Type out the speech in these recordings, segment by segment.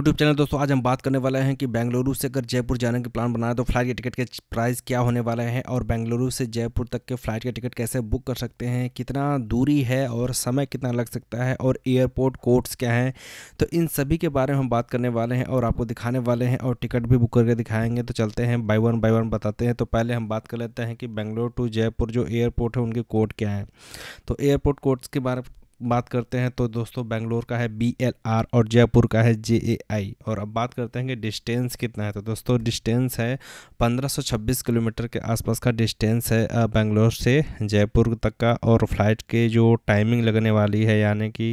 YouTube channel दोस्तों आज हम बात करने वाले हैं कि बेंगलुरु से अगर जयपुर जाने के प्लान बनाए तो फ्लाइट के टिकट के प्राइस क्या होने वाले हैं और बेंगलुरु से जयपुर तक के फ्लाइट के टिकट कैसे बुक कर सकते हैं कितना दूरी है और समय कितना लग सकता है और एयरपोर्ट कोड्स क्या हैं तो इन सभी के बारे में हम बात करने वाले हैं और आपको दिखाने वाले हैं और टिकट भी बुक करके दिखाएंगे तो चलते हैं बाई वन बाई वन बताते हैं तो पहले हम बात कर लेते हैं कि बेंगलुरु टू जयपुर जो एयरपोर्ट है उनके कोड क्या हैं तो एयरपोर्ट कोड्स के बारे बात करते हैं तो दोस्तों बेंगलोर का है बी एल आर और जयपुर का है जे ए आई और अब बात करते हैं कि डिस्टेंस कितना है तो दोस्तों डिस्टेंस है 1526 किलोमीटर के आसपास का डिस्टेंस है बेंगलोर से जयपुर तक का और फ्लाइट के जो टाइमिंग लगने वाली है यानी कि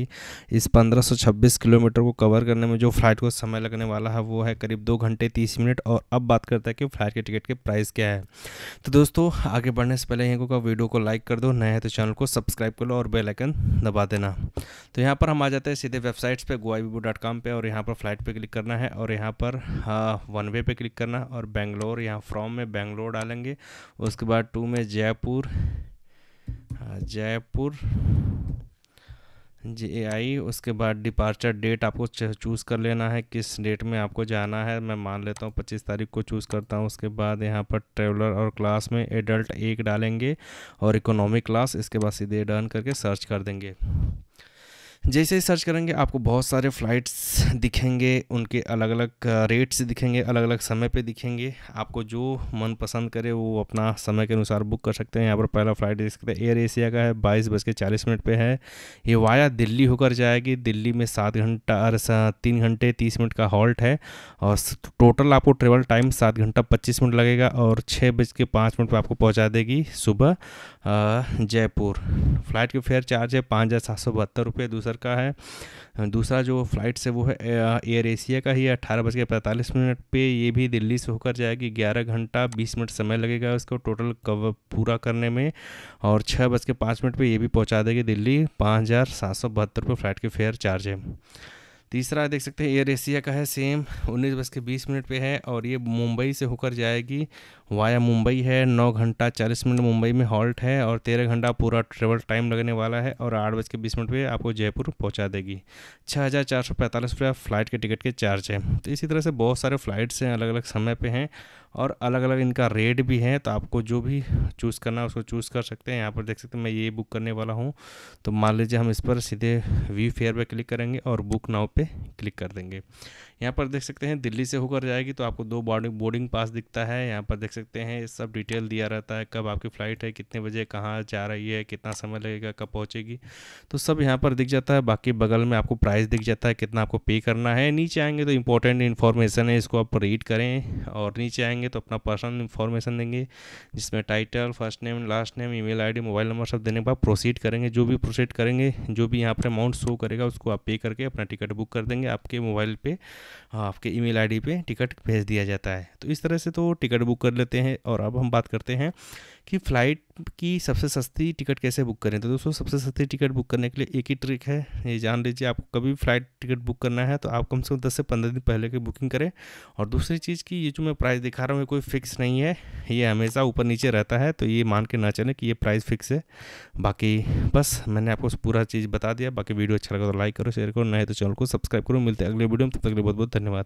इस 1526 किलोमीटर को कवर करने में जो फ्लाइट को समय लगने वाला है वो है करीब दो घंटे तीस मिनट और अब बात करते हैं कि फ्लाइट के टिकट के प्राइस क्या है तो दोस्तों आगे बढ़ने से पहले यहाँ को वीडियो को लाइक कर दो नए तो चैनल को सब्सक्राइब कर लो और बेलाइकन दबा देना देना तो यहाँ पर हम आ जाते हैं सीधे वेबसाइट्स पे गोआईबीबू डॉट कॉम पर और यहाँ पर फ्लाइट पे क्लिक करना है और यहाँ पर हाँ, वन वे पे क्लिक करना और बेंगलोर यहाँ फ्रॉम में बेंगलोर डालेंगे उसके बाद टू में जयपुर हाँ, जयपुर जे ए आई उसके बाद डिपार्चर डेट आपको चूज़ कर लेना है किस डेट में आपको जाना है मैं मान लेता हूँ पच्चीस तारीख को चूज़ करता हूँ उसके बाद यहाँ पर ट्रेवलर और क्लास में एडल्ट एक डालेंगे और इकोनॉमिक क्लास इसके बाद सीधे डन करके सर्च कर देंगे जैसे ही सर्च करेंगे आपको बहुत सारे फ़्लाइट्स दिखेंगे उनके अलग अलग रेट्स दिखेंगे अलग अलग समय पे दिखेंगे आपको जो मन पसंद करे वो अपना समय के अनुसार बुक कर सकते हैं यहाँ पर पहला फ़्लाइट हैं एयर एशिया का है बाईस बज के चालीस मिनट पर है ये वाया दिल्ली होकर जाएगी दिल्ली में सात घंटा और तीन घंटे तीस मिनट का हॉल्ट है और टोटल आपको ट्रेवल टाइम सात घंटा पच्चीस मिनट लगेगा और छः बज के पाँच मिनट पर आपको पहुँचा देगी सुबह जयपुर फ्लाइट के फेयर चार्ज है पाँच हज़ार सात सौ बहत्तर रुपये दूसरा अजहर का है दूसरा जो फ्लाइट से वो है एयर एशिया का ही अट्ठारह बज के पैंतालीस मिनट पे ये भी दिल्ली से होकर जाएगी ग्यारह घंटा बीस मिनट समय लगेगा उसको टोटल कवर पूरा करने में और छः बज के पाँच मिनट पर ये भी पहुँचा देगी दिल्ली पाँच हज़ार सात सौ बहत्तर रुपये फ़्लाइट के फेयर चार्ज है तीसरा देख सकते हैं एयर एशिया का है सेम उन्नीस बज के बीस मिनट पे है और ये मुंबई से होकर जाएगी वाया मुंबई है नौ घंटा चालीस मिनट मुंबई में हॉल्ट है और तेरह घंटा पूरा ट्रेवल टाइम लगने वाला है और आठ बज के बीस मिनट पर आपको जयपुर पहुँचा देगी छः हज़ार चार सौ पैंतालीस रुपया फ़्लाइट के टिकट के चार्ज है तो इसी तरह से बहुत सारे फ़्लाइट्स हैं अलग अलग समय पर हैं और अलग अलग इनका रेट भी है तो आपको जो भी चूज़ करना है उसको चूज़ कर सकते हैं यहाँ पर देख सकते हैं मैं ये बुक करने वाला हूँ तो मान लीजिए हम इस पर सीधे वी फेयर पर क्लिक करेंगे और बुक नाउ पे क्लिक कर देंगे यहाँ पर देख सकते हैं दिल्ली से होकर जाएगी तो आपको दो बोर्डिंग बोर्डिंग पास दिखता है यहाँ पर देख सकते हैं सब डिटेल दिया रहता है कब आपकी फ़्लाइट है कितने बजे कहाँ जा रही है कितना समय लगेगा कब पहुँचेगी तो सब यहाँ पर दिख जाता है बाकी बगल में आपको प्राइस दिख जाता है कितना आपको पे करना है नीचे आएंगे तो इंपॉर्टेंट इन्फॉर्मेशन है इसको आप रीड करें और नीचे आएंगे तो अपना पर्सनल इन्फॉर्मेशन देंगे जिसमें title first name last name email mobile number सब देने के बाद प्रोसीड करेंगे जो भी प्रोसीड करेंगे जो भी यहाँ पर अमाउंट शो करेगा उसको आप पे करके अपना टिकट बुक बुक कर देंगे आपके मोबाइल पे हाँ, आपके ईमेल आईडी पे टिकट भेज दिया जाता है तो इस तरह से तो टिकट बुक कर लेते हैं और अब हम बात करते हैं कि फ़्लाइट की सबसे सस्ती टिकट कैसे बुक करें तो दोस्तों सबसे सस्ती टिकट बुक करने के लिए एक ही ट्रिक है ये जान लीजिए आपको कभी फ़्लाइट टिकट बुक करना है तो आप कम से कम दस से पंद्रह दिन पहले की बुकिंग करें और दूसरी चीज़ की ये जो मैं प्राइस दिखा रहा हूँ ये कोई फिक्स नहीं है ये हमेशा ऊपर नीचे रहता है तो ये मान के ना चलें कि ये प्राइस फिक्स है बाकी बस मैंने आपको पूरा चीज़ बता दिया बाकी वीडियो अच्छा लगा तो लाइक करो शेयर करो नहीं तो चैनल को सब्सक्राइब करो मिलते हैं अगले वीडियो में तब तक बहुत बहुत धन्यवाद